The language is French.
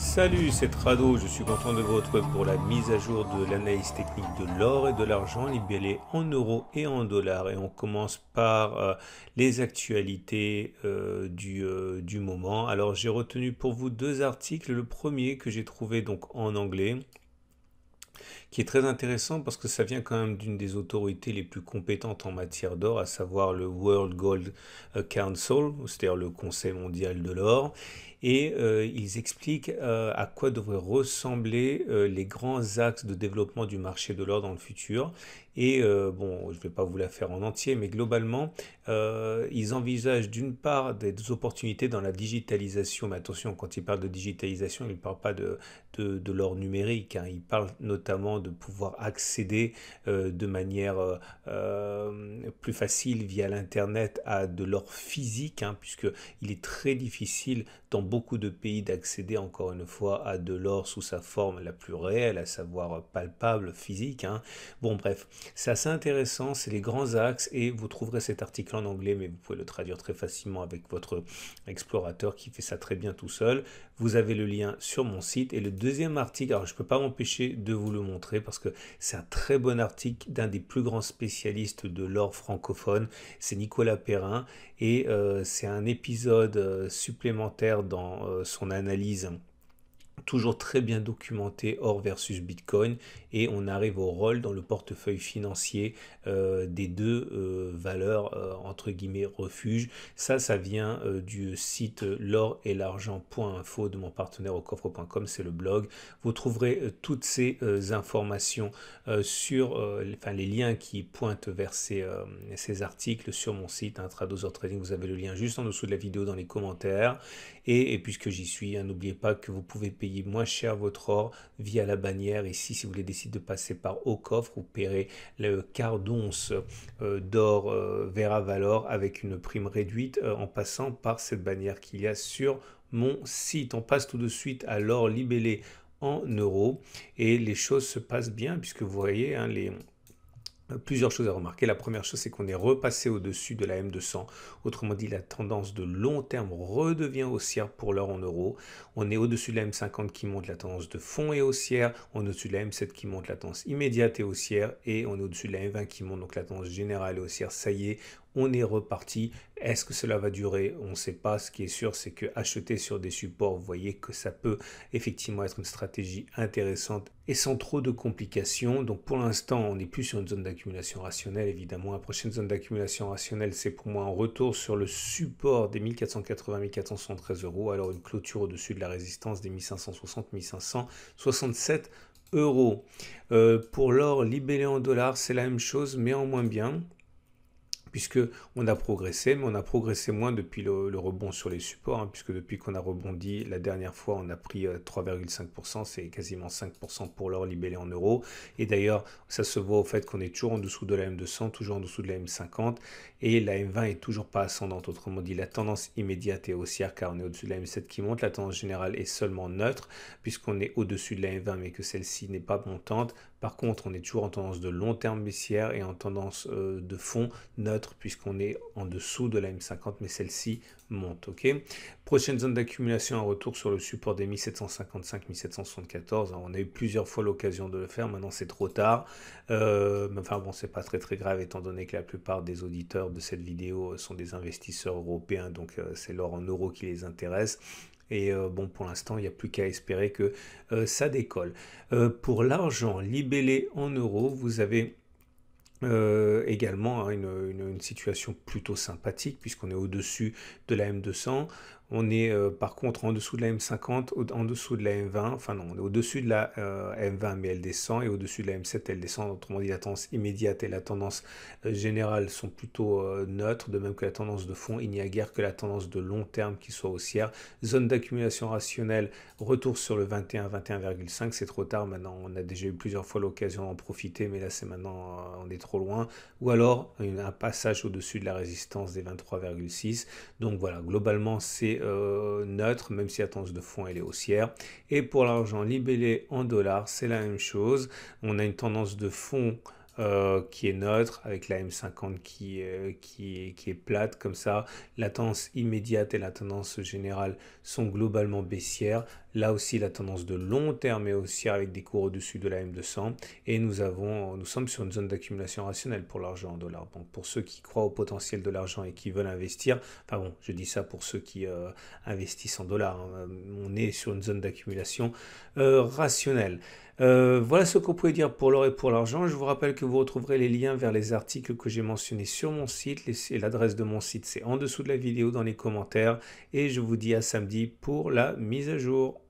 Salut, c'est Trado, je suis content de vous retrouver pour la mise à jour de l'analyse technique de l'or et de l'argent libellé en euros et en dollars. Et on commence par euh, les actualités euh, du, euh, du moment. Alors j'ai retenu pour vous deux articles. Le premier que j'ai trouvé donc en anglais qui est très intéressant parce que ça vient quand même d'une des autorités les plus compétentes en matière d'or, à savoir le World Gold Council, c'est-à-dire le Conseil mondial de l'or et euh, ils expliquent euh, à quoi devraient ressembler euh, les grands axes de développement du marché de l'or dans le futur. Et bon, je ne vais pas vous la faire en entier, mais globalement, ils envisagent d'une part des opportunités dans la digitalisation, mais attention, quand ils parlent de digitalisation, ils ne parlent pas de, de, l'or numérique, hein. ils parlent notamment de pouvoir accéder de manière plus facile via l'Internet à de l'or physique, hein, puisqu'il est très difficile dans beaucoup de pays d'accéder encore une fois à de l'or sous sa forme la plus réelle, à savoir palpable, physique. Hein. Bon bref, c'est assez intéressant, c'est les grands axes et vous trouverez cet article en anglais mais vous pouvez le traduire très facilement avec votre explorateur qui fait ça très bien tout seul. Vous avez le lien sur mon site et le deuxième article, alors je ne peux pas m'empêcher de vous le montrer parce que c'est un très bon article d'un des plus grands spécialistes de l'or francophone, c'est Nicolas Perrin et euh, c'est un épisode euh, supplémentaire dans euh, son analyse toujours très bien documenté or versus bitcoin et on arrive au rôle dans le portefeuille financier euh, des deux euh, valeurs euh, entre guillemets refuge ça ça vient du site l'or et l'argent.info de mon partenaire au coffre.com c'est le blog vous trouverez toutes ces informations sur les liens qui pointent vers ces, articles sur mon site intrados hein, trading vous avez le lien juste en dessous de la vidéo dans les commentaires et, puisque j'y suis hein, n'oubliez pas que vous pouvez payer moins cher votre or via la bannière. Ici, si vous voulez décidez de passer par au coffre, vous paierez le quart d'once euh, d'or verra euh, Vera Valor avec une prime réduite euh, en passant par cette bannière qu'il y a sur mon site. On passe tout de suite à l'or libellé en euros et les choses se passent bien puisque vous voyez hein, les euh, plusieurs choses à remarquer. La première chose, c'est qu'on est repassé au-dessus de la M200. Autrement dit, la tendance de long terme redevient haussière pour l'heure en euros. On est au-dessus de la M50 qui monte, la tendance de fond est haussière. On est au-dessus de la M7 qui monte, la tendance immédiate est haussière. Et on est au-dessus de la M20 qui monte, donc la tendance générale est haussière. Ça y est, on est reparti. Est-ce que cela va durer On ne sait pas. Ce qui est sûr, c'est que acheter sur des supports, vous voyez que ça peut effectivement être une stratégie intéressante et sans trop de complications. Donc pour l'instant, on n'est plus sur une zone d'accumulation rationnelle, évidemment. La prochaine zone d'accumulation rationnelle, c'est pour moi un retour sur le support des 1480 1413 euros, alors une clôture au-dessus de la résistance des 1560-1567 euros. Euh, pour l'or libellé en dollars, c'est la même chose, mais en moins bien puisque on a progressé, mais on a progressé moins depuis le, rebond sur les supports, hein, puisque depuis qu'on a rebondi la dernière fois, on a pris 3,5%, euh, c'est quasiment 5% pour l'or libellé en euros. Et d'ailleurs, ça se voit au fait qu'on est toujours en dessous de la M200, toujours en dessous de la M50, et la M20 est toujours pas ascendante. Autrement dit, la tendance immédiate est haussière car on est au-dessus de la M7 qui monte, la tendance générale est seulement neutre, puisqu'on est au-dessus de la M20, mais que celle-ci n'est pas montante. Par contre, on est toujours en tendance de long terme baissière et en tendance euh, de fond neutre puisqu'on est en dessous de la M50, mais celle-ci monte. ok Prochaine zone d'accumulation un retour sur le support des 1755-1774. On a eu plusieurs fois l'occasion de le faire, maintenant c'est trop tard. Euh, enfin bon, c'est pas très très grave étant donné que la plupart des auditeurs de cette vidéo euh, sont des investisseurs européens, donc euh, c'est l'or en euros qui les intéresse. Et bon, pour l'instant, il n'y a plus qu'à espérer que ça décolle. pour l'argent libellé en euros, vous avez euh, également hein, une, une, situation plutôt sympathique puisqu'on est au-dessus de la M200, on est euh, par contre en dessous de la M50, en dessous de la M20, enfin non, on est au-dessus de la euh, M20 mais elle descend et au-dessus de la M7 elle descend. Autrement dit, la tendance immédiate et la tendance euh, générale sont plutôt neutres, de même que la tendance de fond. Il n'y a guère que la tendance de long terme qui soit haussière. Zone d'accumulation rationnelle, retour sur le 21, 21,5, c'est trop tard maintenant. On a déjà eu plusieurs fois l'occasion d'en profiter, mais là c'est maintenant, on est trop loin. Ou alors un passage au-dessus de la résistance des 23,6. Donc voilà, globalement c'est euh, neutre, même si la tendance de fond elle est haussière. Et pour l'argent libellé en dollars, c'est la même chose. On a une tendance de fond euh, qui est neutre, avec la M50 qui, euh, qui, qui, est plate comme ça. La tendance immédiate et la tendance générale sont globalement baissières. Là aussi, la tendance de long terme est aussi avec des cours au-dessus de la M200 et nous, avons, nous sommes sur une zone d'accumulation rationnelle pour l'argent en dollars. Donc pour ceux qui croient au potentiel de l'argent et qui veulent investir, enfin bon, je dis ça pour ceux qui euh, investissent en dollars, hein, euh, on est sur une zone d'accumulation euh, rationnelle. voilà ce qu'on pouvait dire pour l'or et pour l'argent. Je vous rappelle que vous retrouverez les liens vers les articles que j'ai mentionnés sur mon site. L'adresse de mon site, c'est en dessous de la vidéo dans les commentaires. Et je vous dis à samedi pour la mise à jour.